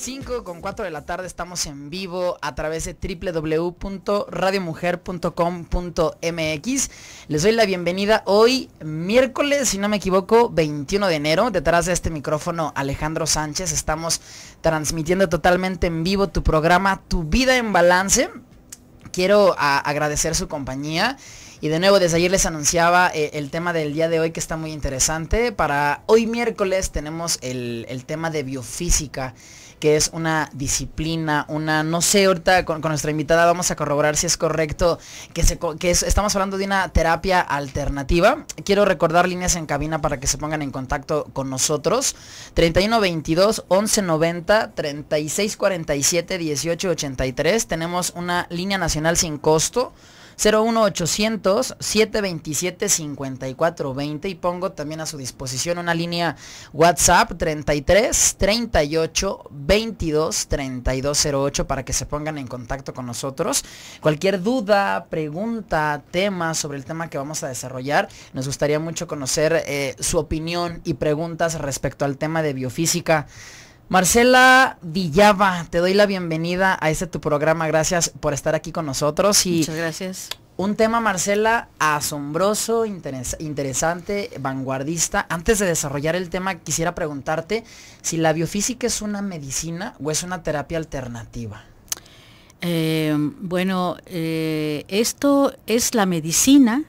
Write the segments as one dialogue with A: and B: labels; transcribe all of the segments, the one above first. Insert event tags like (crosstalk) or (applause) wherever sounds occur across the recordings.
A: 5 con 4 de la tarde estamos en vivo a través de www.radiomujer.com.mx. Les doy la bienvenida hoy, miércoles, si no me equivoco, 21 de enero. Detrás de este micrófono, Alejandro Sánchez. Estamos transmitiendo totalmente en vivo tu programa Tu Vida en Balance. Quiero agradecer su compañía. Y de nuevo, desde ayer les anunciaba eh, el tema del día de hoy que está muy interesante. Para hoy miércoles tenemos el, el tema de biofísica que es una disciplina, una, no sé, ahorita con, nuestra invitada vamos a corroborar si es correcto, que, se, estamos hablando de una terapia alternativa. Quiero recordar líneas en cabina para que se pongan en contacto con nosotros. 3122 1190 3647 1883. Tenemos una línea nacional sin costo 01800 727 5420 y pongo también a su disposición una línea WhatsApp 33 38 22 3208 para que se pongan en contacto con nosotros. Cualquier duda, pregunta, tema sobre el tema que vamos a desarrollar, nos gustaría mucho conocer eh, su opinión y preguntas respecto al tema de biofísica Marcela Villava, te doy la bienvenida a este tu programa. Gracias por estar aquí con nosotros. Y Muchas gracias. Un tema, Marcela, asombroso, interesante, vanguardista. Antes de desarrollar el tema, quisiera preguntarte si la biofísica es una
B: medicina o es una terapia alternativa. Eh, bueno, eh, esto es la medicina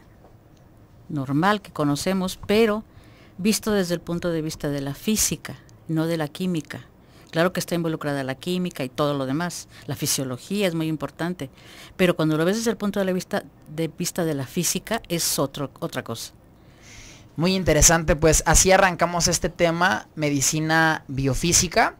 B: normal que conocemos, pero visto desde el punto de vista de la física, no de la química. Claro que está involucrada la química y todo lo demás, la fisiología es muy importante, pero cuando lo ves desde el punto de vista de vista de la física es otro, otra cosa.
A: Muy interesante, pues así arrancamos este tema, medicina biofísica.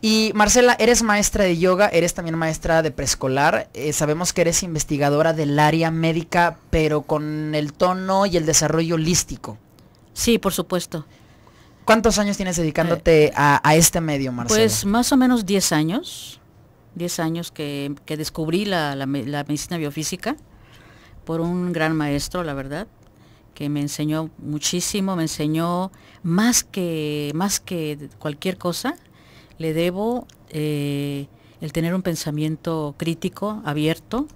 A: Y Marcela, eres maestra de yoga, eres también maestra de preescolar, eh, sabemos que eres investigadora del área médica, pero con el tono y el desarrollo holístico.
B: Sí, por supuesto. ¿Cuántos años tienes dedicándote
A: eh, a, este medio, Marcelo? Pues
B: más o menos 10 años. 10 años que, descubrí la, medicina biofísica por un gran maestro, la verdad, que me enseñó muchísimo, me enseñó más que, más que cualquier cosa. Le debo eh, el tener un pensamiento crítico, abierto,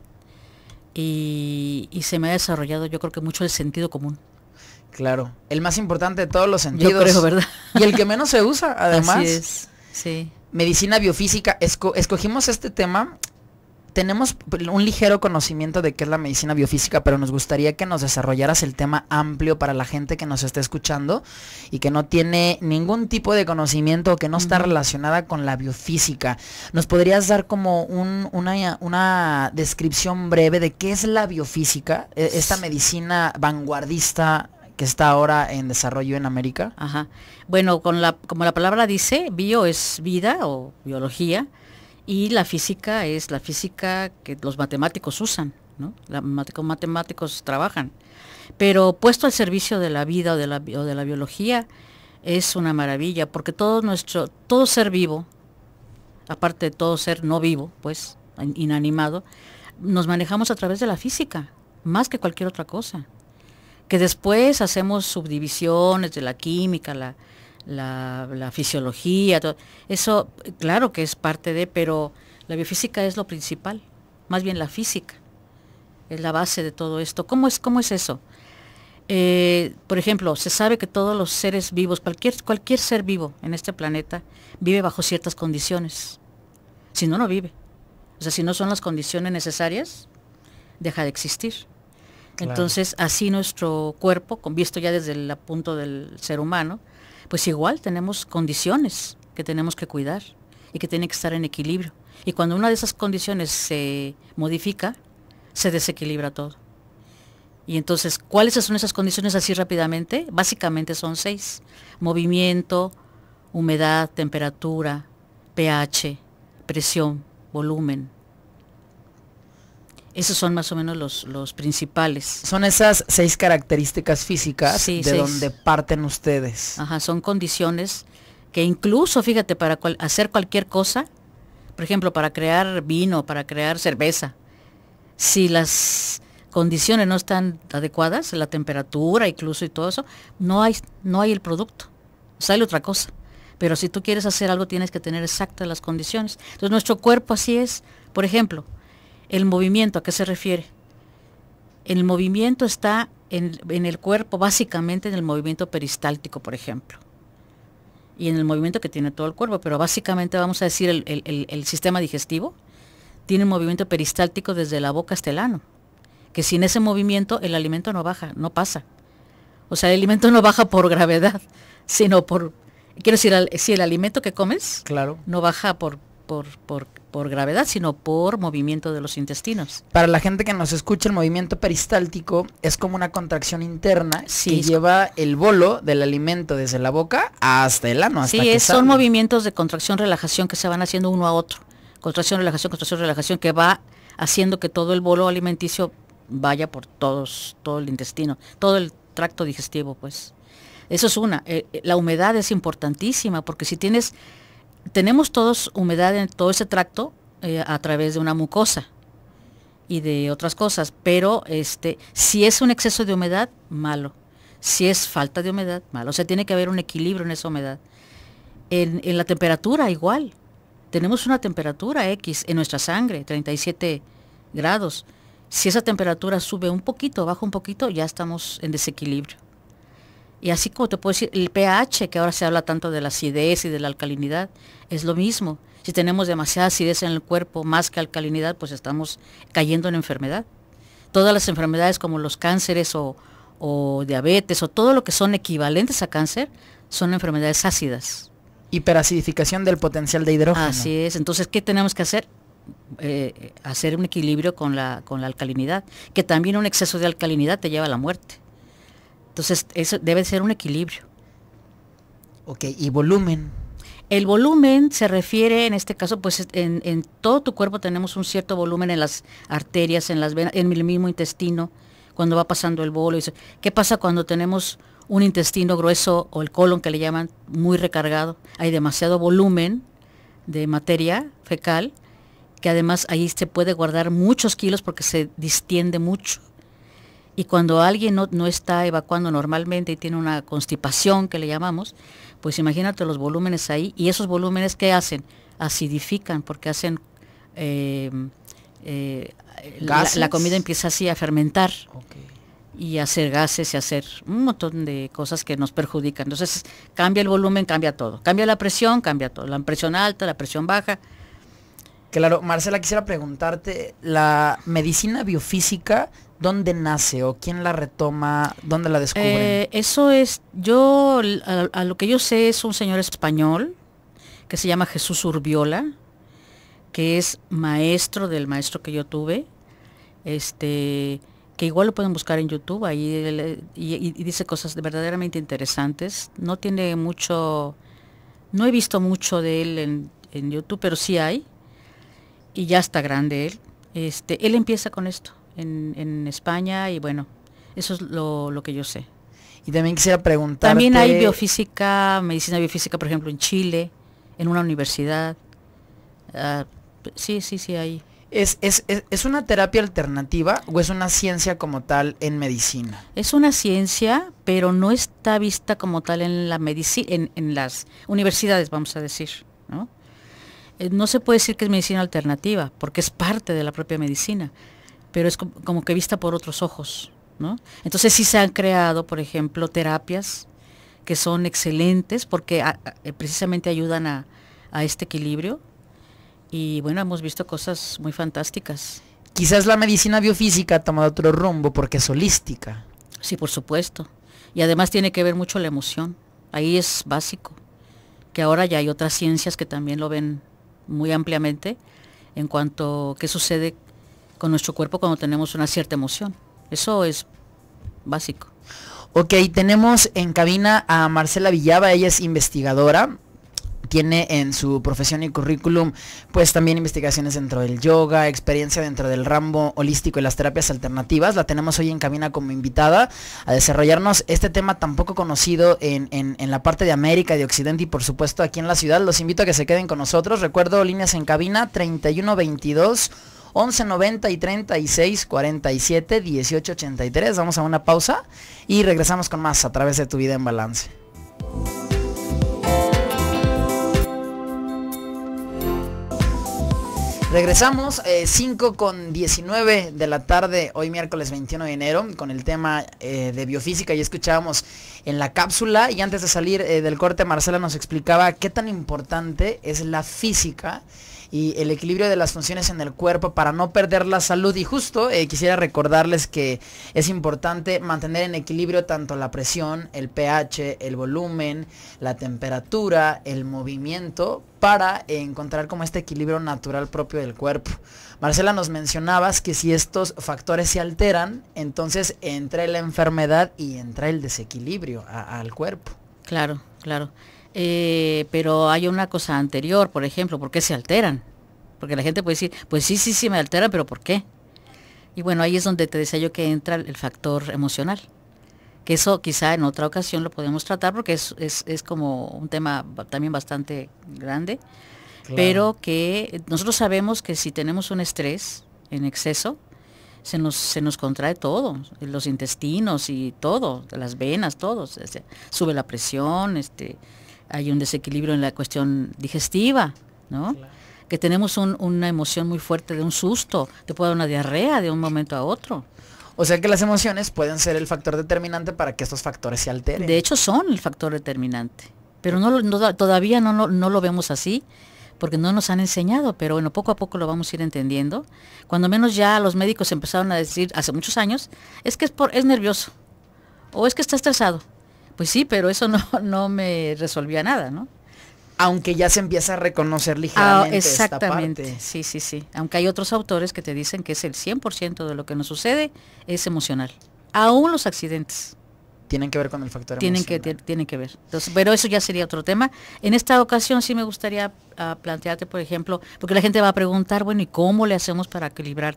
B: y se me ha desarrollado yo creo que mucho el sentido común. Claro.
A: El más importante de todos los sentidos. creo, ¿verdad?
B: Y el que menos se usa, (laughs) además. Así
A: Sí. Medicina biofísica. escogimos este tema. Tenemos un ligero conocimiento de qué es la medicina biofísica, pero nos gustaría que nos desarrollaras el tema amplio para la gente que nos está escuchando y que no tiene ningún tipo de conocimiento o que no está relacionada con la biofísica. ¿Nos podrías dar como una, una descripción breve de qué es la biofísica, e-, esta medicina vanguardista que está ahora
B: en desarrollo en América? Ajá. Bueno, con la, como la palabra dice, bio es vida o biología y la física es la física que los matemáticos usan, ¿no? Los matemáticos trabajan. Pero puesto al servicio de la vida o de la, o de la biología es una maravilla porque todo nuestro, todo ser vivo, aparte de todo ser no vivo, pues inanimado, nos manejamos a través de la física, más que cualquier otra cosa que después hacemos subdivisiones de la química, la, fisiología, todo. eso claro que es parte de, pero la biofísica es lo principal, más bien la física, es la base de todo esto. ¿Cómo es, cómo es eso? Eh, por ejemplo, se sabe que todos los seres vivos, cualquier, cualquier ser vivo en este planeta, vive bajo ciertas condiciones. Si no, no vive. O sea, si no son las condiciones necesarias, deja de existir. Entonces, así nuestro cuerpo, visto ya desde el punto del ser humano, pues igual tenemos condiciones que tenemos que cuidar y que tienen que estar en equilibrio. Y cuando una de esas condiciones se modifica, se desequilibra todo. Y entonces, ¿cuáles son esas condiciones así rápidamente? Básicamente son seis. Movimiento, humedad, temperatura, pH, presión, volumen, esos son más o menos los, los principales. Son esas seis características físicas de donde parten ustedes. Ajá, son condiciones que incluso, fíjate, para hacer cualquier cosa, por ejemplo, para crear vino, para crear cerveza, si las condiciones no están adecuadas, la temperatura incluso y todo eso, no hay, no hay el producto, sale otra cosa. Pero si tú quieres hacer algo, tienes que tener exactas las condiciones. Entonces nuestro cuerpo así es. Por ejemplo, el movimiento, ¿a qué se refiere? El movimiento está en, el cuerpo, básicamente en el movimiento peristáltico, por ejemplo. Y en el movimiento que tiene todo el cuerpo, pero básicamente vamos a decir el, el sistema digestivo tiene un movimiento peristáltico desde la boca hasta el ano, que sin ese movimiento el alimento no baja, no pasa. O sea, el alimento no baja por gravedad, sino por, quiero decir, si el alimento que comes claro. no baja por, por, por por gravedad, sino por movimiento de los intestinos. Para la gente
A: que nos escucha, el movimiento peristáltico es como una contracción interna si que
B: lleva el
A: bolo del alimento desde la boca hasta el ano. Hasta son
B: movimientos de contracción, relajación que se van haciendo uno a otro. Contracción, relajación, contracción, relajación, que va haciendo que todo el bolo alimenticio vaya por todos, todo el intestino, todo el tracto digestivo, pues. Eso es una. Eh, eh, la humedad es importantísima porque si tienes tenemos todos humedad en todo ese tracto eh, a través de una mucosa y de otras cosas, pero este, si es un exceso de humedad, malo. Si es falta de humedad, malo. O sea, tiene que haber un equilibrio en esa humedad. En, en la temperatura, igual. Tenemos una temperatura X en nuestra sangre, 37 grados. Si esa temperatura sube un poquito, baja un poquito, ya estamos en desequilibrio. Y así como te puedo decir, el pH, que ahora se habla tanto de la acidez y de la alcalinidad, es lo mismo. Si tenemos demasiada acidez en el cuerpo, más que alcalinidad, pues estamos cayendo en enfermedad. Todas las enfermedades como los cánceres o, diabetes o todo lo que son equivalentes a cáncer son enfermedades ácidas. Hiperacidificación del potencial de hidrógeno. Así es. Entonces, ¿qué tenemos que hacer? Eh, hacer un equilibrio con la, con la alcalinidad, que también un exceso de alcalinidad te lleva a la muerte. Entonces, eso debe ser un equilibrio. Ok, y volumen. El volumen se refiere, en este caso, pues en, todo tu cuerpo tenemos un cierto volumen en las arterias, en las venas, en el mismo intestino, cuando va pasando el bolo. ¿Qué pasa cuando tenemos un intestino grueso o el colon que le llaman muy recargado? Hay demasiado volumen de materia fecal, que además ahí se puede guardar muchos kilos porque se distiende mucho. Y cuando alguien no, está evacuando normalmente y tiene una constipación que le llamamos, pues imagínate los volúmenes ahí. ¿Y esos volúmenes qué hacen? Acidifican porque hacen... Em, eh, la, comida empieza así a fermentar. y a hacer gases y a hacer un montón de cosas que nos perjudican. Entonces cambia el volumen, cambia todo. Cambia la presión, cambia todo. La presión alta, la presión baja. Claro,
A: Marcela, quisiera preguntarte,
B: ¿la medicina
A: biofísica ¿Dónde nace o quién la retoma? ¿Dónde la descubre. Eh,
B: eso es, yo, a, lo que yo sé es un señor español que se llama Jesús Urbiola, que es maestro del maestro que yo tuve, este, que igual lo pueden buscar en YouTube, ahí eh, y, dice cosas verdaderamente interesantes. No tiene mucho, no he visto mucho de él en, en YouTube, pero sí hay, y ya está grande él. Este, él empieza con esto en, España y bueno, eso es lo, lo que yo sé.
A: Y también quisiera preguntar. También hay
B: biofísica, medicina biofísica, por ejemplo, en Chile, en una universidad. Ah, sí, sí, sí, hay. ¿Es, es, es, una terapia alternativa
A: o es una ciencia como tal en medicina?
B: Es una ciencia, pero no está vista como tal en la en, en, las universidades, vamos a decir, ¿no? Eh, no se puede decir que es medicina alternativa, porque es parte de la propia medicina pero es como que vista por otros ojos, ¿no? Entonces sí se han creado, por ejemplo, terapias que son excelentes porque ah, ah, eh, precisamente ayudan a, a este equilibrio y bueno, hemos visto cosas muy fantásticas. Quizás la medicina
A: biofísica ha tomado otro rumbo porque es holística. Sí, por supuesto.
B: Y además tiene que ver mucho la emoción. Ahí es básico. Que ahora ya hay otras ciencias que también lo ven muy ampliamente en cuanto a qué sucede con nuestro cuerpo cuando tenemos una cierta emoción. Eso es básico. Ok, tenemos en
A: cabina a Marcela Villaba, ella es investigadora, tiene en su profesión y currículum pues también investigaciones dentro del yoga, experiencia dentro del rambo holístico y las terapias alternativas. La tenemos hoy en cabina como invitada a desarrollarnos este tema tan poco conocido en, en, en la parte de América, de Occidente y por supuesto aquí en la ciudad. Los invito a que se queden con nosotros. Recuerdo líneas en cabina 3122. 1190 y 36 47 18 83. Vamos a una pausa y regresamos con más a través de tu vida en balance. Regresamos, 5 eh, con 19 de la tarde, hoy miércoles 21 de enero, con el tema eh, de biofísica. Ya escuchábamos en la cápsula y antes de salir eh, del corte, Marcela nos explicaba qué tan importante es la física y el equilibrio de las funciones en el cuerpo para no perder la salud. Y justo eh, quisiera recordarles que es importante mantener en equilibrio tanto la presión, el pH, el volumen, la temperatura, el movimiento para encontrar como este equilibrio natural propio del cuerpo. Marcela nos mencionabas que si estos factores se alteran, entonces entra la enfermedad y entra el desequilibrio al
B: cuerpo. Claro, claro. Eh, pero hay una cosa anterior, por ejemplo, ¿por qué se alteran? Porque la gente puede decir, pues sí, sí, sí, me alteran, pero ¿por qué? Y bueno, ahí es donde te decía yo que entra el factor emocional, que eso quizá en otra ocasión lo podemos tratar porque es, es, como un tema también bastante grande, pero que nosotros sabemos que si tenemos un estrés en exceso, se nos, se nos contrae todo, los intestinos y todo, las venas, todo, sube la presión, este, hay un desequilibrio en la cuestión digestiva, ¿no? Que tenemos una emoción muy fuerte de un susto, te puede dar una diarrea de un momento a otro. O sea que las emociones pueden ser el factor determinante para que estos factores se alteren. De hecho son el factor determinante, pero todavía no, no, lo vemos así porque no nos han enseñado, pero bueno, poco a poco lo vamos a ir entendiendo. Cuando menos ya los médicos empezaron a decir hace muchos años, es que es, por, es nervioso o es que está estresado pues sí, pero eso no, (laughs) no me resolvía nada, ¿no? Aunque ya se empieza a reconocer ligeramente. Ah, exactamente, sí, sí, sí. Aunque hay otros autores que te dicen que es el 100% de lo que nos sucede es emocional. Aún los accidentes. Tienen que ver con el factor tienen emocional. Que, tienen que ver. pero eso ya sería otro tema. En esta ocasión sí me gustaría ah, plantearte, por ejemplo, porque la gente va a preguntar, bueno, ¿y cómo le hacemos para equilibrar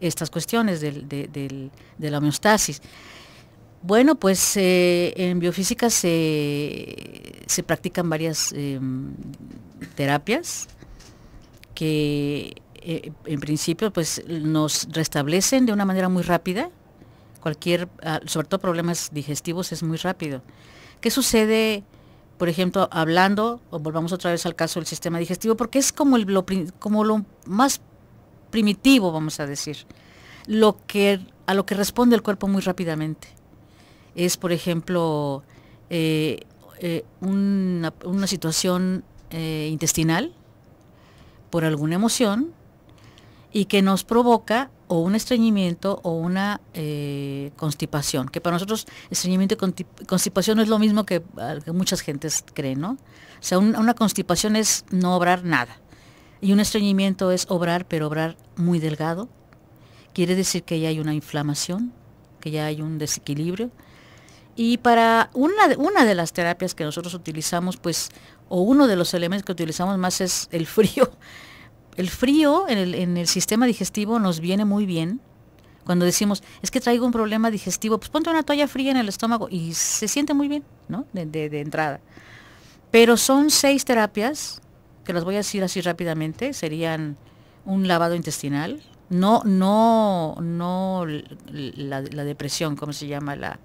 B: estas cuestiones de la homeostasis? Bueno, pues eh, en biofísica se, practican varias em, terapias que eh, en principio pues, nos restablecen de una manera muy rápida. Cualquier, ah, sobre todo problemas digestivos es muy rápido. ¿Qué sucede, por ejemplo, hablando, o volvamos otra vez al caso del sistema digestivo, porque es como, lo, como lo más primitivo, vamos a decir, lo que, a lo que responde el cuerpo muy rápidamente es, por ejemplo, eh, eh, una, situación eh, intestinal por alguna emoción y que nos provoca o un estreñimiento o una constipación, que para nosotros estreñimiento y constipación es lo mismo que, muchas gentes creen, ¿no? O sea, una constipación es no obrar nada y un estreñimiento es obrar, pero obrar muy delgado. Quiere decir que ya hay una inflamación, que ya hay un desequilibrio, y para una, una de las terapias que nosotros utilizamos, pues, o uno de los elementos que utilizamos más es el frío. El frío en el, en el sistema digestivo nos viene muy bien. Cuando decimos, es que traigo un problema digestivo, pues ponte una toalla fría en el estómago y se siente muy bien, ¿no? De, entrada. Pero son seis terapias, que las voy a decir así rápidamente, serían un lavado intestinal, no, no, no la, la depresión, ¿cómo se llama? La,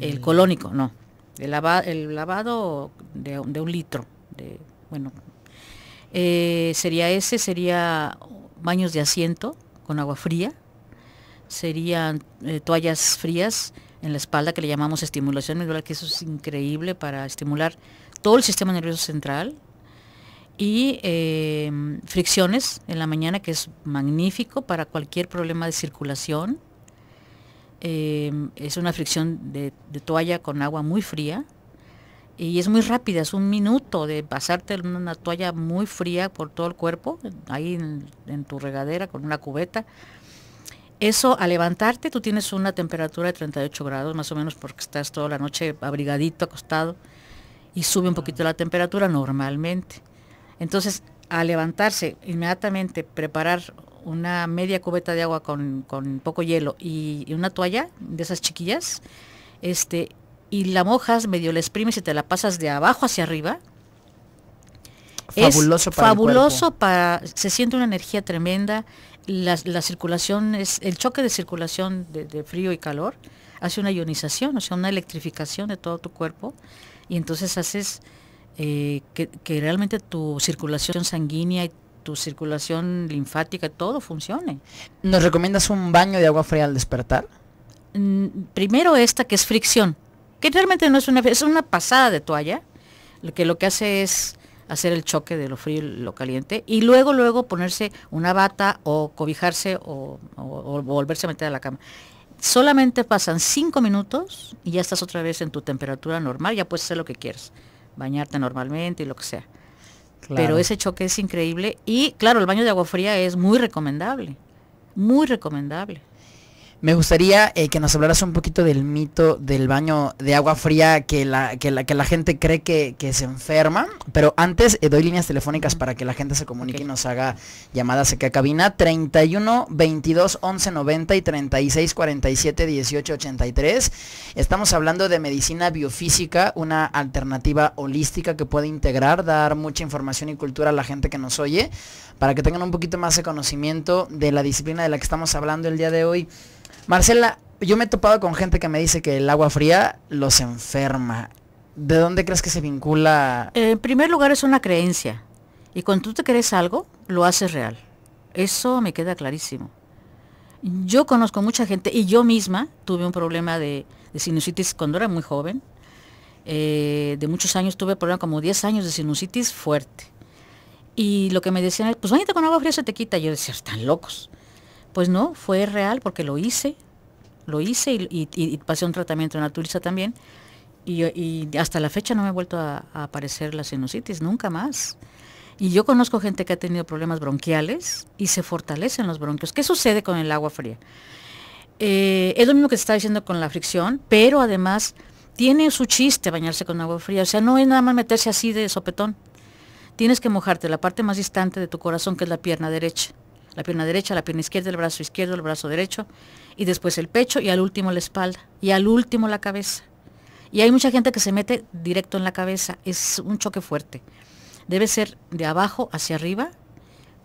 B: el mm. colónico, no. El, el lavado de, un litro. bueno, eh, sería ese, sería baños de asiento con agua fría, serían eh, toallas frías en la espalda que le llamamos estimulación medular, que eso es increíble para estimular todo el sistema nervioso central, y eh, fricciones en la mañana, que es magnífico para cualquier problema de circulación. Em, es una fricción de, toalla con agua muy fría y es muy rápida, es un minuto de pasarte una toalla muy fría por todo el cuerpo, ahí en, en tu regadera con una cubeta. Eso, al levantarte, tú tienes una temperatura de 38 grados, más o menos, porque estás toda la noche abrigadito, acostado, y sube un poquito la temperatura normalmente. Entonces, al levantarse, inmediatamente preparar una media cubeta de agua con, poco hielo y, una toalla de esas chiquillas, este, y la mojas, medio la exprimes y te la pasas de abajo hacia arriba. Fabuloso para fabuloso para se siente una energía tremenda la, circulación es el choque de circulación de, frío y calor hace una ionización o sea una electrificación de todo tu cuerpo y entonces haces eh, que, que, realmente tu circulación sanguínea y tu circulación linfática, todo funcione.
A: ¿Nos recomiendas un baño de agua
B: fría al despertar? Mm, primero esta que es fricción, que realmente no es una, es una pasada de toalla, que lo que hace es hacer el choque de lo frío y lo caliente y luego luego ponerse una bata o cobijarse o, o volverse a meter a la cama. Solamente pasan cinco minutos y ya estás otra vez en tu temperatura normal, ya puedes hacer lo que quieras, bañarte normalmente y lo que sea. Pero ese choque es increíble y claro, el baño de agua fría es muy recomendable, muy recomendable.
A: Me gustaría eh, que nos hablaras un poquito del mito del baño de agua fría que la, que la, que la gente cree que, se enferma. Pero antes eh, doy líneas telefónicas para que la gente se comunique y nos haga llamadas aquí a cabina. 31 22 11 90 y 36 47 18 83. Estamos hablando de medicina biofísica, una alternativa holística que puede integrar, dar mucha información y cultura a la gente que nos oye para que tengan un poquito más de conocimiento de la disciplina de la que estamos hablando el día de hoy. Marcela, yo me he topado con gente que me dice que el agua fría los enferma.
B: ¿De dónde crees que se vincula? Eh, en primer lugar es una creencia. Y cuando tú te crees algo, lo haces real. Eso me queda clarísimo. Yo conozco mucha gente y yo misma tuve un problema de, sinusitis cuando era muy joven. Eh, de muchos años tuve problema, como 10 años de sinusitis fuerte. Y lo que me decían es, pues bañate con agua fría, se te quita. Yo decía, están locos. Pues no, fue real porque lo hice, lo hice y, pasé un tratamiento naturista también. Y, hasta la fecha no me ha vuelto a, aparecer la sinusitis, nunca más. Y yo conozco gente que ha tenido problemas bronquiales y se fortalecen los bronquios. ¿Qué sucede con el agua fría? Eh, es lo mismo que se está diciendo con la fricción, pero además tiene su chiste bañarse con agua fría. O sea, no es nada más meterse así de sopetón tienes que mojarte la parte más distante de tu corazón, que es la pierna derecha. La pierna derecha, la pierna izquierda, el brazo izquierdo, el brazo derecho, y después el pecho y al último la espalda, y al último la cabeza. Y hay mucha gente que se mete directo en la cabeza, es un choque fuerte. Debe ser de abajo hacia arriba,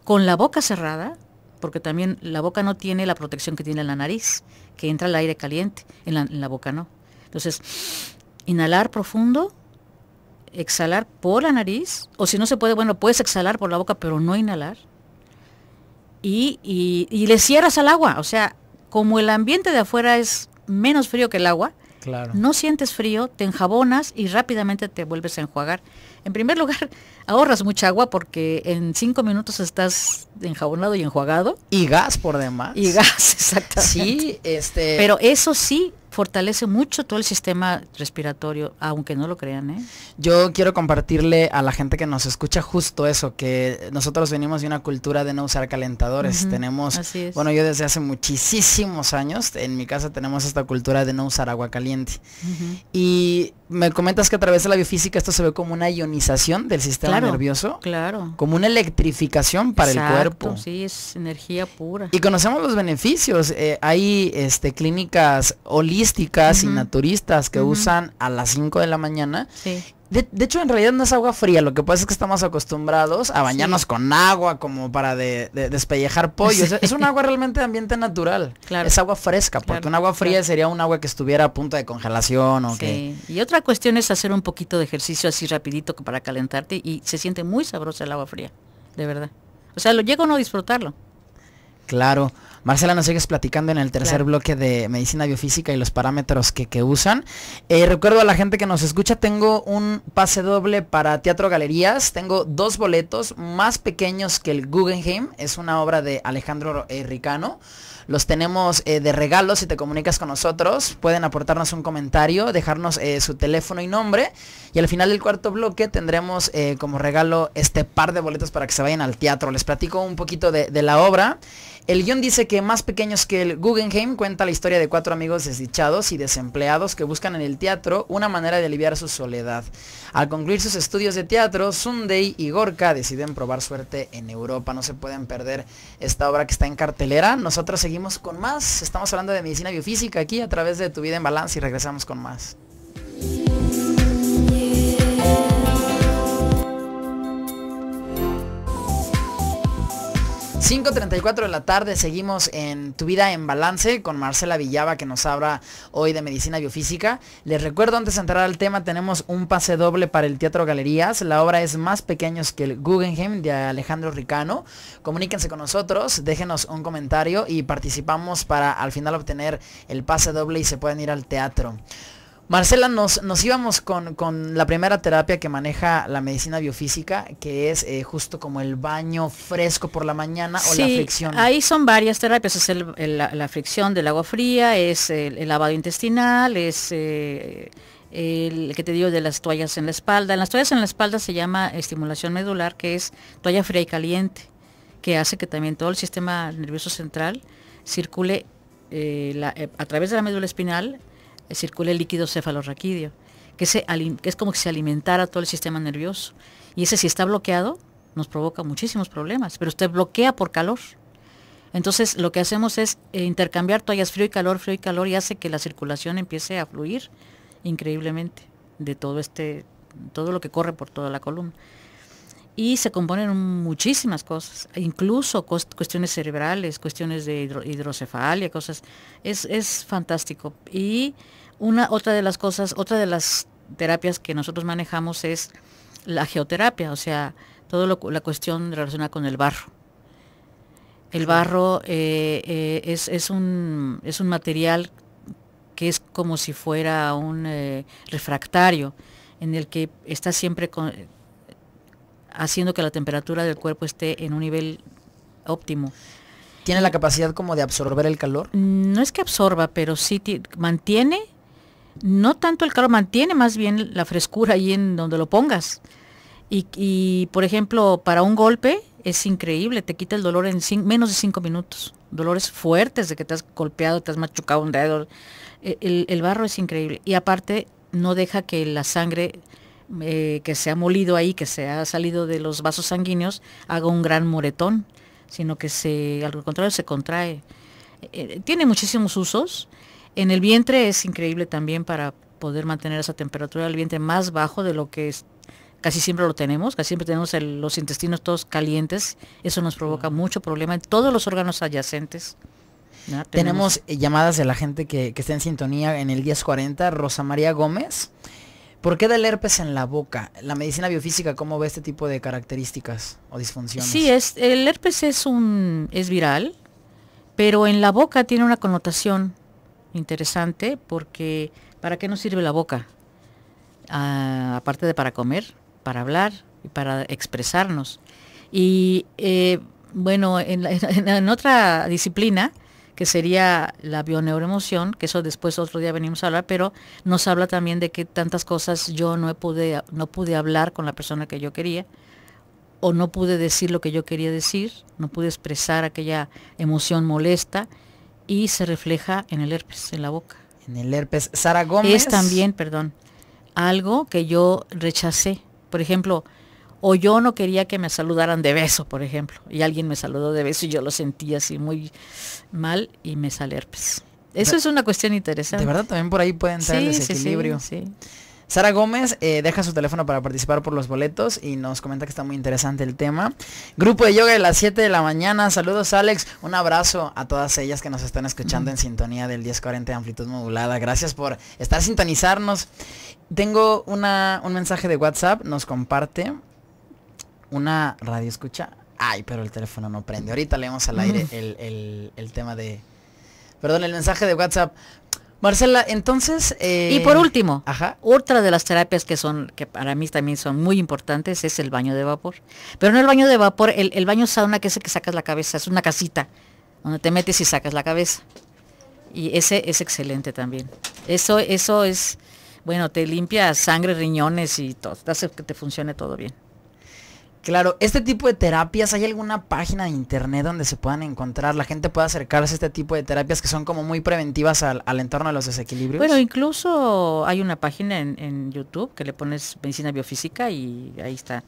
B: con la boca cerrada, porque también la boca no tiene la protección que tiene la nariz, que entra el aire caliente, en la, en la boca no. Entonces, inhalar profundo, exhalar por la nariz, o si no se puede, bueno, puedes exhalar por la boca, pero no inhalar. Y, y, y le cierras al agua, o sea, como el ambiente de afuera es menos frío que el agua, claro. no sientes frío, te enjabonas y rápidamente te vuelves a enjuagar. En primer lugar, (laughs) ahorras mucha agua porque en cinco minutos estás enjabonado y enjuagado. Y gas por demás. Y gas, (laughs) exactamente. Sí,
A: este. Pero
B: eso sí fortalece mucho todo el sistema respiratorio, aunque
A: no lo crean. ¿eh? Yo quiero compartirle a la gente que nos escucha justo eso, que nosotros venimos de una cultura de no usar calentadores. Tenemos, bueno, yo desde hace muchísimos años, en mi casa tenemos esta cultura de no usar agua caliente. Y me comentas que a través de la biofísica esto se ve como una ionización del sistema nervioso. Claro. Como una electrificación para el cuerpo.
B: Sí, es energía pura. Y
A: conocemos los beneficios. Eh, hay este, clínicas holísticas y naturistas que usan a las 5 de la mañana. Sí. De, hecho, en realidad no es agua fría. Lo que pasa es que estamos acostumbrados a bañarnos con agua como para despellejar pollos. Es, un agua realmente de ambiente natural. Es agua
B: fresca, porque un agua fría sería un agua que estuviera a punto de
A: congelación o sí.
B: Y otra cuestión es hacer un poquito de ejercicio así rapidito para calentarte y se siente muy sabrosa el agua fría, de verdad. O sea, lo llego a no disfrutarlo.
A: Claro. Marcela, nos sigues platicando en el tercer bloque de medicina biofísica y los parámetros que, usan. Eh, recuerdo a la gente que nos escucha, tengo un pase doble para Teatro Galerías. Tengo dos boletos más pequeños que el Guggenheim. Es una obra de Alejandro eh, Ricano los tenemos eh, de regalo si te comunicas con nosotros. Pueden aportarnos un comentario, dejarnos eh, su teléfono y nombre. Y al final del cuarto bloque tendremos eh, como regalo este par de boletos para que se vayan al teatro. Les platico un poquito de, de la obra. El guión dice que más pequeños que el Guggenheim cuenta la historia de cuatro amigos desdichados y desempleados que buscan en el teatro una manera de aliviar su soledad. Al concluir sus estudios de teatro, Sunday y Gorka deciden probar suerte en Europa. No se pueden perder esta obra que está en cartelera. Nosotros seguimos seguimos con más. Estamos hablando de medicina biofísica aquí a través de Tu Vida en Balance y regresamos con más. 5.34 de la tarde seguimos en Tu Vida en Balance con Marcela Villaba que nos habla hoy de Medicina Biofísica. Les recuerdo antes de entrar al tema tenemos un pase doble para el Teatro Galerías. La obra es Más Pequeños que el Guggenheim de Alejandro Ricano. Comuníquense con nosotros, déjenos un comentario y participamos para al final obtener el pase doble y se pueden ir al teatro. Marcela, nos, íbamos con, la primera terapia que maneja la medicina biofísica, que es eh, justo como el baño fresco por la mañana o la fricción.
B: Ahí son varias terapias, es la, fricción del agua fría, es el, lavado intestinal, es eh, el que te digo de las toallas en la espalda. En las toallas en la espalda se llama estimulación medular, que es toalla fría y caliente, que hace que también todo el sistema nervioso central circule eh, a través de la médula espinal circula el líquido cefalorraquídeo, que, se, es como que se alimentara todo el sistema nervioso. Y ese si está bloqueado, nos provoca muchísimos problemas, pero usted bloquea por calor. Entonces lo que hacemos es eh, intercambiar toallas frío y calor, frío y calor, y hace que la circulación empiece a fluir increíblemente de todo este, todo lo que corre por toda la columna y se componen muchísimas cosas, incluso cuestiones cerebrales, cuestiones de hidrocefalia, cosas. Es, fantástico. Y una, otra de las cosas, otra de las terapias que nosotros manejamos es la geoterapia, o sea, toda la cuestión relacionada con el barro. El barro eh, eh, es, un, es un material que es como si fuera un eh, refractario, en el que está siempre con, haciendo que la temperatura del cuerpo esté en un nivel óptimo. ¿Tiene la capacidad como de absorber el calor? No es que absorba, pero sí mantiene, no tanto el calor, mantiene más bien la frescura ahí en donde lo pongas. Y, por ejemplo, para un golpe es increíble, te quita el dolor en menos de cinco minutos. Dolores fuertes de que te has golpeado, te has machucado un dedo. E-, el barro es increíble. Y aparte, no deja que la sangre eh, que se ha molido ahí, que se ha salido de los vasos sanguíneos, haga un gran moretón, sino que se, al contrario se contrae. Eh, eh, tiene muchísimos usos. En el vientre es increíble también para poder mantener esa temperatura del vientre más bajo de lo que es, casi siempre lo tenemos, casi siempre tenemos los intestinos todos calientes, eso nos provoca mucho problema en todos los órganos adyacentes.
A: Tenemos, llamadas de la gente que, que, está en sintonía en el 1040, Rosa María Gómez. ¿Por qué el herpes en la boca? La medicina biofísica, ¿cómo ve este tipo de características o disfunciones? Sí,
B: es, el herpes es, un, es viral, pero en la boca tiene una connotación interesante porque ¿para qué nos sirve la boca? Ah, aparte de para comer, para hablar y para expresarnos. Y eh, bueno, (laughs) en, otra disciplina que sería la bioneuroemoción, que eso después otro día venimos a hablar, pero nos habla también de que tantas cosas yo no pude, no pude hablar con la persona que yo quería, o no pude decir lo que yo quería decir, no pude expresar aquella emoción molesta y se refleja en el herpes, en la boca. En el herpes. Sara Gómez. Es también, perdón, algo que yo rechacé. Por ejemplo, o yo no quería que me saludaran de beso, por ejemplo. Y alguien me saludó de beso y yo lo sentí así muy mal y me sale herpes. Eso es una cuestión interesante. De verdad, también por ahí puede entrar sí, el desequilibrio. Sara Gómez
A: eh, deja su teléfono para participar por los boletos y nos comenta que está muy interesante el tema. Grupo de yoga de las 7 de la mañana. Saludos Alex. Un abrazo a todas ellas que nos están escuchando en sintonía del 1040 de amplitud modulada. Gracias por estar sintonizarnos. Tengo un mensaje de WhatsApp, nos comparte una radio escucha. Ay, pero el teléfono no prende. Ahorita leemos al aire el, tema de... Perdón, el mensaje
B: de WhatsApp. Marcela, entonces... Eh, y por último, Ajá. otra de las terapias que son, que para mí también son muy importantes, es el baño de vapor. Pero no el baño de vapor, el, el baño sauna, que es el que sacas la cabeza, es una casita donde te metes y sacas la cabeza. Y ese es excelente también. Eso, eso es, bueno, te limpia sangre, riñones y todo, hace que te funcione todo bien. Claro, este tipo de terapias, ¿hay
A: alguna página de internet donde se puedan encontrar? La gente puede acercarse a este tipo de terapias que son como muy preventivas al, entorno de los desequilibrios.
B: Bueno, incluso hay una página en, YouTube que le pones medicina biofísica y ahí está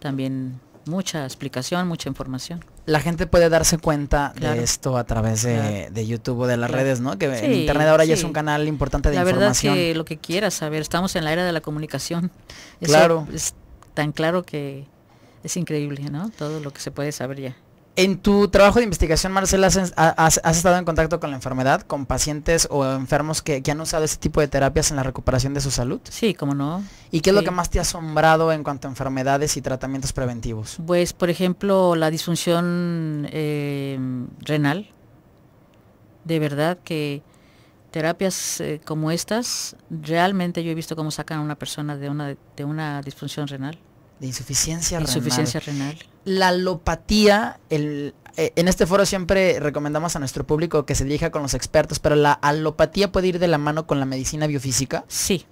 B: también mucha explicación, mucha información.
A: La gente puede darse cuenta de esto a través de, YouTube o de las redes, ¿no? Que Internet ahora ya es un canal importante de la información. La verdad
B: es que lo que quieras saber, estamos en la era de la comunicación. claro. Es tan claro que es increíble, ¿no? Todo lo que se
A: puede saber ya. En tu trabajo de investigación, Marcela, has, estado en contacto con la enfermedad, con pacientes o enfermos que, han usado este tipo de terapias en la recuperación de su salud? Sí, cómo no. ¿Y qué es lo que más te
B: ha asombrado
A: en cuanto a enfermedades y tratamientos preventivos?
B: Pues, por ejemplo, la disfunción eh, renal. De verdad que terapias eh, como estas, realmente yo he visto cómo sacan a una persona de una, de una disfunción renal de insuficiencia, insuficiencia renal. La
A: alopatía, eh, en este foro siempre recomendamos a nuestro público que se dirija con los expertos,
B: pero la alopatía puede ir de la mano con la medicina biofísica. Sí.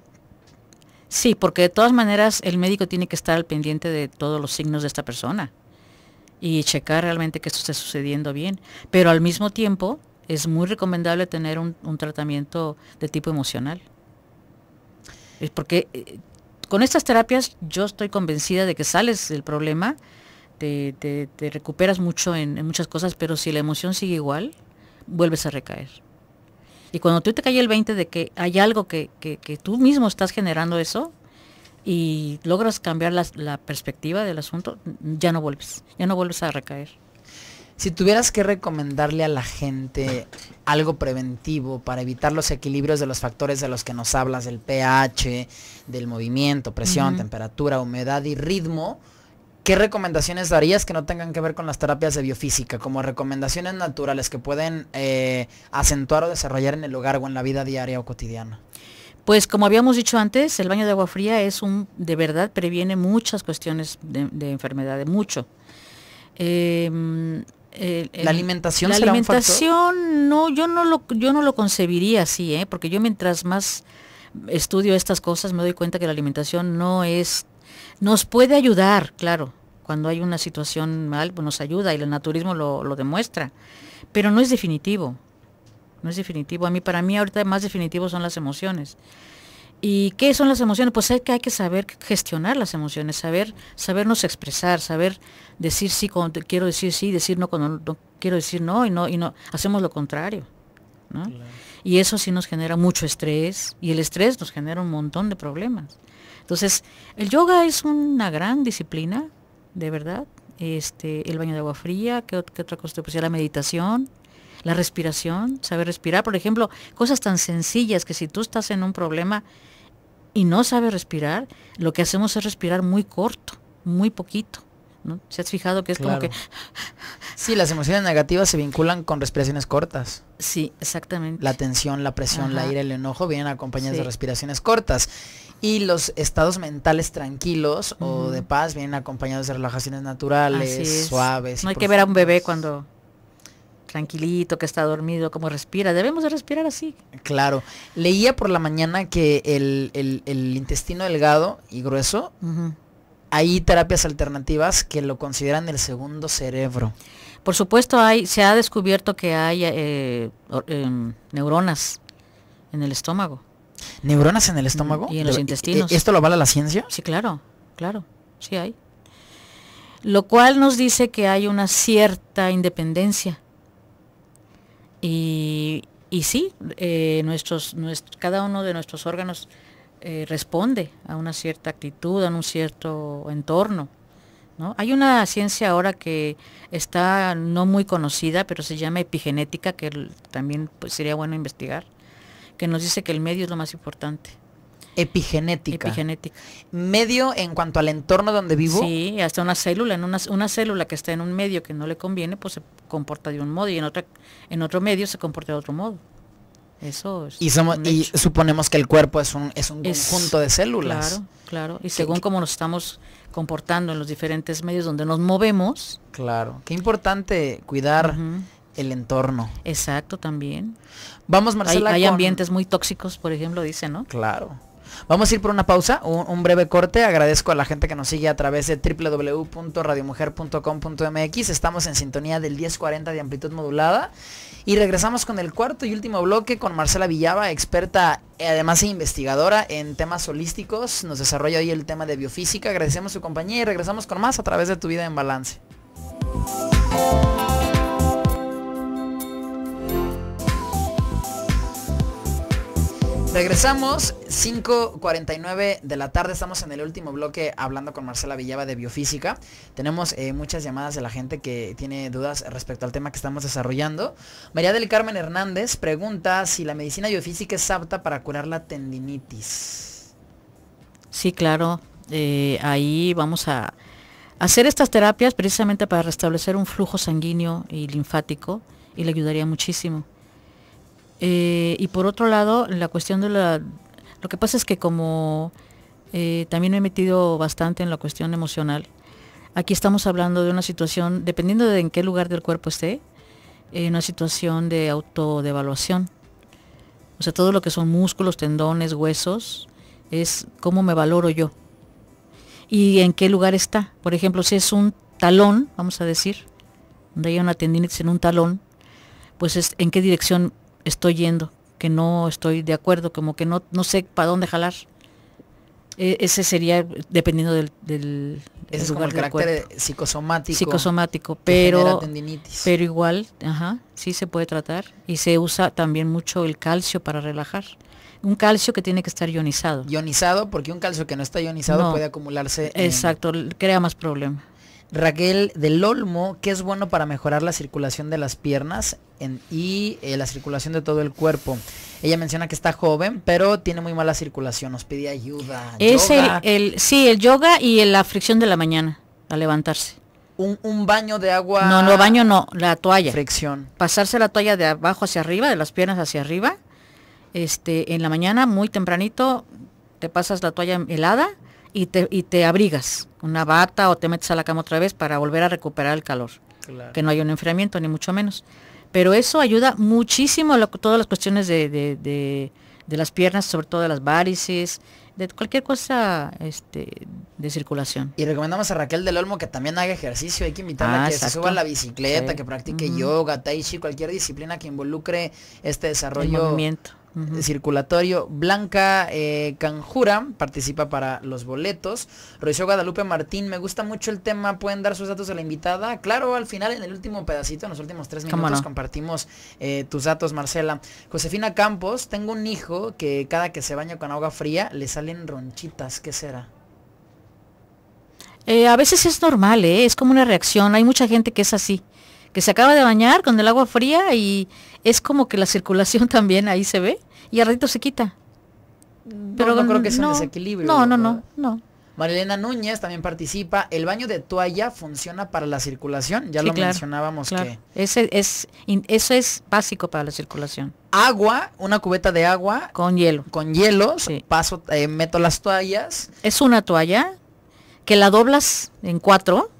B: Sí, porque de todas maneras el médico tiene que estar al pendiente de todos los signos de esta persona y checar realmente que esto esté sucediendo bien. Pero al mismo tiempo es muy recomendable tener un, un tratamiento de tipo emocional. Es porque eh, con estas terapias yo estoy convencida de que sales del problema, te, recuperas mucho en, muchas cosas, pero si la emoción sigue igual, vuelves a recaer. Y cuando tú te caes el 20 de que hay algo que, tú mismo estás generando eso, y logras cambiar la, perspectiva del asunto, ya no vuelves, ya no vuelves a recaer. Si tuvieras que recomendarle a la gente algo preventivo
A: para evitar los equilibrios de los factores de los que nos hablas, del pH, del movimiento, presión, temperatura, humedad y ritmo, ¿qué recomendaciones darías que no tengan que ver con las terapias de biofísica, como recomendaciones naturales que pueden eh, acentuar o desarrollar
B: en el hogar o en la vida diaria o cotidiana? Pues como habíamos dicho antes, el baño de agua fría es un, de verdad, previene muchas cuestiones de, enfermedad, de mucho. Eh, la alimentación la alimentación no yo no lo yo no lo concebiría así ¿eh? porque yo mientras más estudio estas cosas me doy cuenta que la alimentación no es nos puede ayudar claro cuando hay una situación mal pues, nos ayuda y el naturismo lo, demuestra pero no es definitivo no es definitivo a mí para mí ahorita más definitivo son las emociones ¿Y qué son las emociones? Pues hay que, hay que saber gestionar las emociones, saber sabernos expresar, saber decir sí cuando quiero decir sí, decir no cuando quiero decir no y no y no hacemos lo contrario, Y eso sí nos genera mucho estrés y el estrés nos genera un montón de problemas. Entonces, el yoga es una gran disciplina, de verdad. Este, el baño de agua fría, ¿qué, qué otra Pues la meditación, la respiración, saber respirar, por ejemplo, cosas tan sencillas que si tú estás en un problema, y no sabe respirar, lo que hacemos es respirar muy corto, muy poquito. ¿no? ¿Se has fijado que es como que... Sí, las emociones negativas se vinculan con respiraciones cortas. Sí, exactamente.
A: La tensión, la presión, la ira, el enojo vienen acompañadas de respiraciones cortas. Y los estados mentales tranquilos o de paz vienen acompañados de relajaciones naturales, suaves. No hay que ver a un
B: bebé cuando tranquilito, que está dormido, cómo respira. Debemos de respirar así. Claro. Leía por la mañana que el, intestino delgado y grueso, hay terapias alternativas que lo consideran el segundo cerebro. Por supuesto, hay, se ha descubierto que hay eh, em, neuronas en el estómago. ¿Neuronas en el estómago? Y en los ¿E-, intestinos. E-, ¿Esto lo vale la ciencia? Sí, claro, claro, sí hay. Lo cual nos dice que hay una cierta independencia y, sí, eh, cada uno de nuestros órganos eh, responde a una cierta actitud, a un cierto entorno. Hay una ciencia ahora que está no muy conocida, pero se llama epigenética, que también pues, sería bueno investigar, que nos dice que el medio es lo más importante. Epigenética. Medio en cuanto al entorno donde vivo. Sí, hasta una célula, en una, célula que está en un medio que no le conviene, pues se comporta de un modo y en otra, en otro medio se comporta de otro modo. Eso es
A: y, somos, y suponemos que el cuerpo es un, es un conjunto de células. Claro,
B: claro. Y según cómo nos estamos comportando en los diferentes medios donde nos movemos. Claro. Qué importante cuidar el entorno. Exacto, también. Vamos, Marcela. Hay, ambientes muy tóxicos, por ejemplo, dice, ¿no? Claro.
A: Vamos a ir por una pausa, un, breve corte. Agradezco a la gente que nos sigue a través de www.radiomujer.com.mx. Estamos en sintonía del 1040 de amplitud modulada. Y regresamos con el cuarto y último bloque con Marcela Villaba, experta eh, además investigadora en temas holísticos. Nos desarrolla hoy el tema de biofísica. Agradecemos su compañía y regresamos con más a través de Tu Vida en Balance. Regresamos, 5.49 de la tarde, estamos en el último bloque hablando con Marcela Villava de Biofísica. Tenemos eh, muchas llamadas de la gente que tiene dudas respecto al tema que estamos desarrollando. María del Carmen Hernández pregunta si la medicina biofísica es apta para curar la tendinitis.
B: Sí, claro. Eh, ahí vamos a hacer estas terapias precisamente para restablecer un flujo sanguíneo y linfático y le ayudaría muchísimo. Eh, y por otro lado, la cuestión de la... Lo que pasa es que como eh, también me he metido bastante en la cuestión emocional, aquí estamos hablando de una situación, dependiendo de en qué lugar del cuerpo esté, eh, una situación de autodevaluación. O sea, todo lo que son músculos, tendones, huesos, es cómo me valoro yo. Y en qué lugar está. Por ejemplo, si es un talón, vamos a decir, donde hay una tendinitis en un talón, pues es en qué dirección estoy yendo, que no estoy de acuerdo, como que no, no sé para dónde jalar. E, ese sería dependiendo del, del es como carácter psicosomático psicosomático pero pero igual ajá, sí se puede tratar y se usa también mucho el calcio para relajar un calcio que tiene que estar ionizado ionizado porque un calcio que no está ionizado puede acumularse exacto crea más problemas Raquel del Olmo, que
A: es bueno para mejorar la circulación de las piernas y eh, la circulación de todo el cuerpo. Ella menciona que está joven, pero tiene muy mala circulación. Nos pide ayuda. El,
B: sí, el yoga y la fricción de la mañana, al levantarse.
A: Un, baño de agua.
B: No, no, baño no, la toalla. Fricción. Pasarse la toalla de abajo hacia arriba, de las piernas hacia arriba. Este, en la mañana, muy tempranito, te pasas la toalla helada y te, abrigas, una bata o te metes a la cama otra vez para volver a recuperar el calor. Que no hay un enfriamiento, ni mucho menos. Pero eso ayuda muchísimo a todas las cuestiones de, las piernas, sobre todo de las varices, de cualquier cosa este, de circulación. Y recomendamos a Raquel del Olmo que también haga ejercicio, hay que invitarla ah, que se suba a la
A: bicicleta, que practique yoga, tai chi, cualquier disciplina que involucre este desarrollo. movimiento circulatorio. Blanca eh, Canjura participa para los boletos. Rocio Guadalupe Martín, me gusta mucho el tema. ¿Pueden dar sus datos a la invitada? Claro, al final, en el último pedacito, en los últimos tres minutos, compartimos eh, tus datos, Marcela. Josefina Campos, tengo un hijo que cada que se baña con agua fría le salen ronchitas. ¿Qué será?
B: Eh, a veces es normal, es como una reacción. Hay mucha gente que es así, que se acaba de bañar con el agua fría y es como que la circulación (laughs) también ahí se ve y al ratito se quita. Pero no creo que sea un desequilibrio. No, no, no, no.
A: Marilena Núñez también participa. El baño de toalla funciona para la circulación. Ya lo mencionábamos que.
B: Ese es, eso es básico para la circulación. Agua, una cubeta de agua. Con hielo. Con hielo. Paso, eh, meto las toallas. Es una toalla que la doblas en cuatro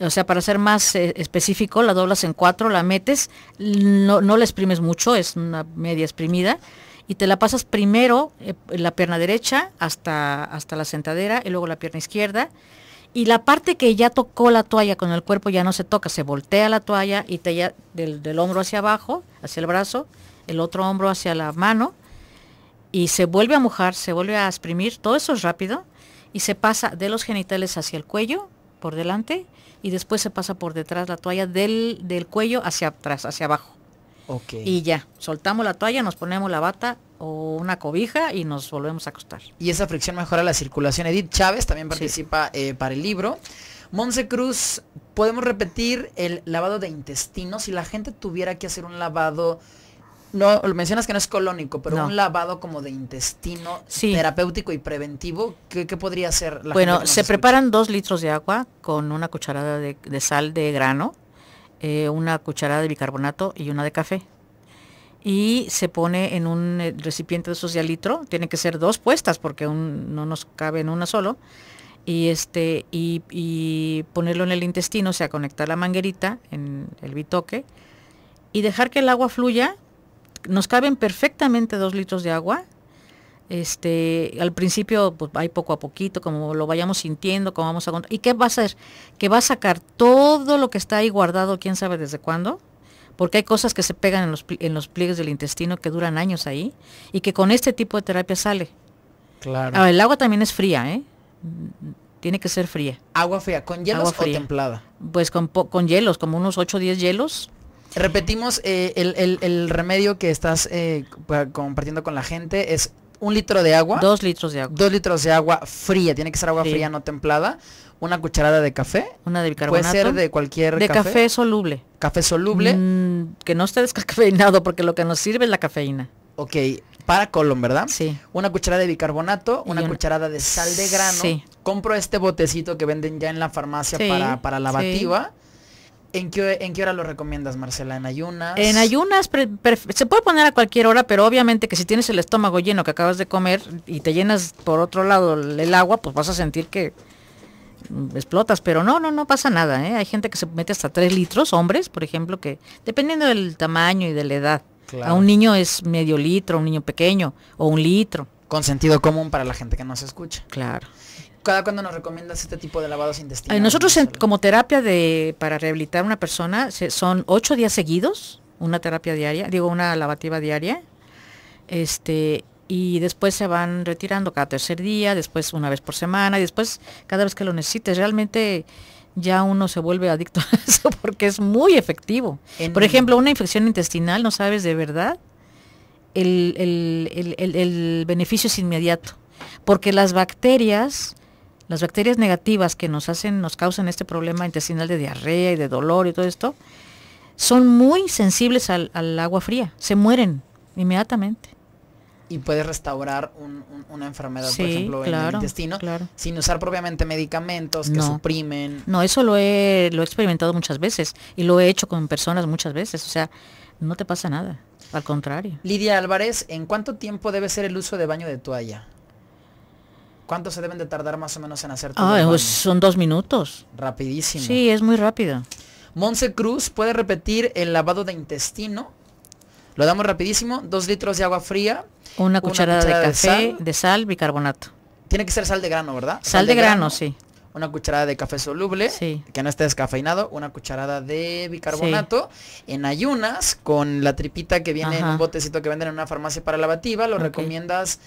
B: o sea, para ser más eh, específico, la doblas en cuatro, la metes, no, la exprimes mucho, es una media exprimida, y te la pasas primero eh, la pierna derecha hasta, hasta la sentadera y luego la pierna izquierda. Y la parte que ya tocó la toalla con el cuerpo ya no se toca, se voltea la toalla y te ya del, del hombro hacia abajo, hacia el brazo, el otro hombro hacia la mano, y se vuelve a mojar, se vuelve a exprimir, todo eso es rápido, y se pasa de los genitales hacia el cuello, por delante, y después se pasa por detrás la toalla del, del cuello hacia atrás, hacia abajo. Okay. Y ya, soltamos la toalla, nos ponemos la bata o una cobija y nos volvemos a acostar. Y esa fricción mejora la circulación.
A: Edith Chávez también participa eh, para el libro. Monse Cruz, podemos repetir el lavado de intestino? Si la gente tuviera que hacer un lavado no, mencionas que no es colónico, pero un lavado como de intestino terapéutico y preventivo, ¿qué, podría ser? bueno, se
B: preparan dos litros de agua con una cucharada de, sal de grano, eh, una cucharada de bicarbonato y una de café. Y se pone en un eh, recipiente de esos de litro, tiene que ser dos puestas porque no nos cabe en una solo. Y, este, y, y ponerlo en el intestino, o sea, conectar la manguerita en el bitoque y dejar que el agua fluya nos caben perfectamente dos litros de agua. Este, al principio pues, hay poco a poquito, como lo vayamos sintiendo, como vamos a ¿Y qué va a hacer? Que va a sacar todo lo que está ahí guardado, quién sabe desde cuándo, porque hay cosas que se pegan en los, en los pliegues del intestino que duran años ahí y que con este tipo de terapia sale. Claro. Ah, el agua también es fría, ¿eh? Tiene que ser fría. Agua fría, con hielos templada. Pues con, con hielos, como unos 8 o 10 hielos Repetimos, eh, el, remedio que estás eh,
A: compartiendo con la gente es un litro de agua. Dos litros de agua. Dos litros de agua fría. Tiene que ser agua fría, no templada. Una cucharada de café. Una de bicarbonato. Puede ser de cualquier De café,
B: soluble. Café soluble. Mm, que no esté descafeinado porque lo que nos sirve es la cafeína. Ok, para colon, ¿verdad? Sí.
A: Una cucharada de bicarbonato, una, cucharada de sal de grano. Sí. Compro este botecito que venden ya en la farmacia para, para, la ¿En qué, hora lo recomiendas, Marcela? ¿En ayunas? En
B: ayunas se puede poner a cualquier hora, pero obviamente que si tienes el estómago lleno que acabas de comer y te llenas por otro lado el agua, pues vas a sentir que mm, explotas, pero no, no, no pasa nada. ¿eh? Hay gente que se mete hasta tres litros, hombres, por ejemplo, que dependiendo del tamaño y de la edad. A un niño es medio litro, un niño pequeño o un litro. Con sentido común para la gente que no se escucha. Claro
A: cada cuando nos recomiendas este tipo de lavados intestinales?
B: Nosotros como terapia de para rehabilitar a una persona son ocho días seguidos, una terapia diaria, digo una lavativa diaria, este y después se van retirando cada tercer día, después una vez por semana, y después cada vez que lo necesites. Realmente ya uno se vuelve adicto a (laughs) eso porque es muy efectivo. por ejemplo, una infección intestinal, no sabes de verdad, el, el beneficio es inmediato, porque las bacterias las bacterias negativas que nos hacen, nos causan este problema intestinal de diarrea y de dolor y todo esto, son muy sensibles al, agua fría, se mueren inmediatamente.
A: Y puede restaurar una enfermedad, por ejemplo, en el intestino, sin usar propiamente medicamentos que suprimen.
B: No, eso lo he, lo he experimentado muchas veces y lo he hecho con personas muchas veces. O sea, no te pasa nada, al contrario.
A: Lidia Álvarez, ¿en cuánto tiempo debe ser el uso de baño de toalla? ¿Cuánto se deben de tardar más o menos en hacer todo?
B: Ah, pues son dos minutos. Rapidísimo. Sí, es muy rápido.
A: Monse Cruz puede repetir el lavado de intestino. Lo damos rapidísimo. Dos litros de agua fría.
B: Una, cucharada, de, café, de sal, bicarbonato.
A: Tiene que ser sal de grano, ¿verdad? Sal, de, grano, sí. Una cucharada de café soluble, sí. que no esté descafeinado. Una cucharada de bicarbonato. En ayunas, con la tripita que viene en un botecito que venden en una farmacia para lavativa. Lo recomiendas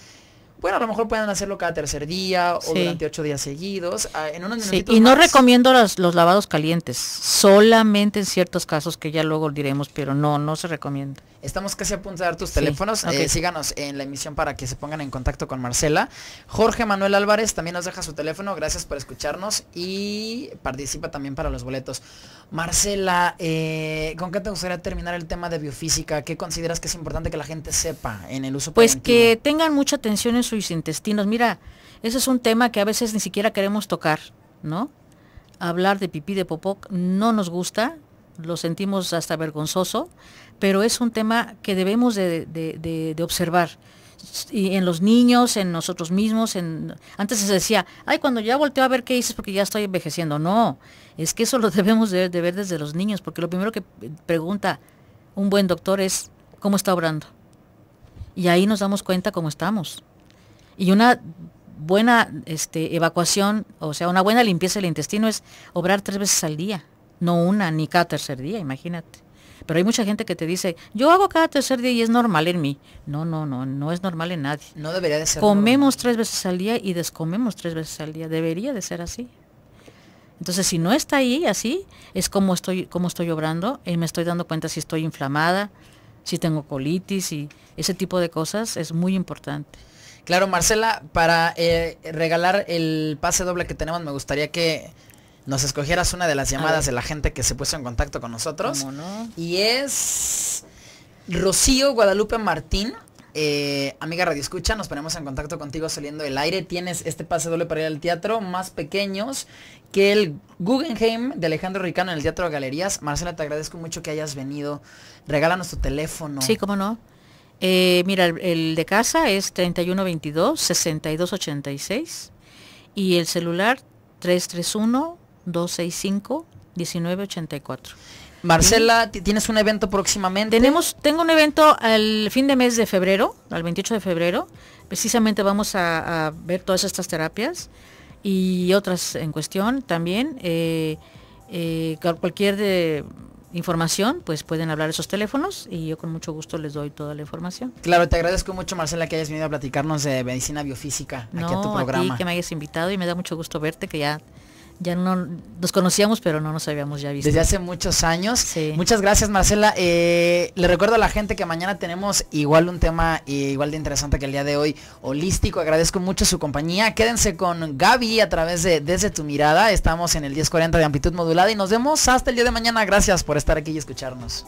A: bueno, a lo mejor puedan hacerlo cada tercer día o durante ocho días seguidos. Ah, en unos Y no
B: recomiendo los, lavados calientes, solamente en ciertos casos que ya luego diremos, pero no, no se recomienda.
A: Estamos casi a punto de dar tus teléfonos. Eh, síganos en la emisión para que se pongan en contacto con Marcela. Jorge Manuel Álvarez también nos deja su teléfono. Gracias por escucharnos y participa también para los boletos. Marcela, eh, ¿con qué te gustaría terminar el tema de biofísica? ¿Qué consideras que es importante que la gente sepa en el uso? Pues que
B: tengan mucha atención en sus intestinos. Mira, ese es un tema que a veces ni siquiera queremos tocar, ¿no? Hablar de pipí de popoc no nos gusta, lo sentimos hasta vergonzoso, pero es un tema que debemos de, observar. Y en los niños, en nosotros mismos, en... antes se decía, ay, cuando ya volteo a ver qué dices porque ya estoy envejeciendo. No, es que eso lo (laughs) debemos de, ver desde los niños, porque lo primero que pregunta un buen doctor es, ¿cómo está obrando? Y ahí nos damos cuenta cómo estamos. Y una buena este, evacuación, o sea, una buena limpieza del intestino es obrar tres veces al día, no una ni cada tercer día, imagínate. Pero hay mucha gente que te dice, yo hago cada tercer día y es normal en mí. No, no, no, no es normal en nadie. No debería de ser. Comemos tres veces al día y descomemos tres veces al día. Debería de ser así. Entonces, si no está ahí así, es como estoy, como estoy obrando, y eh, me estoy dando cuenta si estoy inflamada, si tengo colitis y ese tipo de cosas es muy importante. Claro, Marcela, para eh, regalar el
A: pase doble que tenemos, me gustaría que nos escogieras una de las llamadas de la gente que se puso en contacto con nosotros. No? Y es Rocío Guadalupe Martín. Eh, amiga Radio Escucha, nos ponemos en contacto contigo saliendo del aire. Tienes este pase doble para ir al teatro, más pequeños que el Guggenheim de Alejandro Ricano en el Teatro de Galerías.
B: Marcela, te agradezco mucho que hayas venido. Regálanos tu teléfono. Sí, cómo no. Eh, mira, el, de casa es 3122-6286 y el celular 331-265-1984. Marcela, ¿tienes un evento próximamente? Tenemos, tengo un evento al fin de mes de febrero, al 28 de febrero. Precisamente vamos a, ver todas estas terapias y otras en cuestión también. Eh, eh, cualquier de información, pues pueden hablar esos teléfonos y yo con mucho gusto les doy toda la información.
A: Claro, te agradezco mucho Marcela
B: que hayas venido a platicarnos de medicina biofísica aquí en tu programa. que me hayas invitado y me
A: da mucho gusto verte que ya
B: ya no nos conocíamos, pero no nos habíamos ya visto. Desde hace
A: muchos años. Muchas gracias, Marcela. Eh, le recuerdo a la gente que mañana tenemos igual un tema eh, igual de interesante que el día de hoy, holístico. Agradezco mucho su compañía. Quédense con Gaby a través de Desde tu mirada. Estamos en el 1040 de amplitud modulada y nos vemos hasta el día de mañana. Gracias por estar aquí y escucharnos.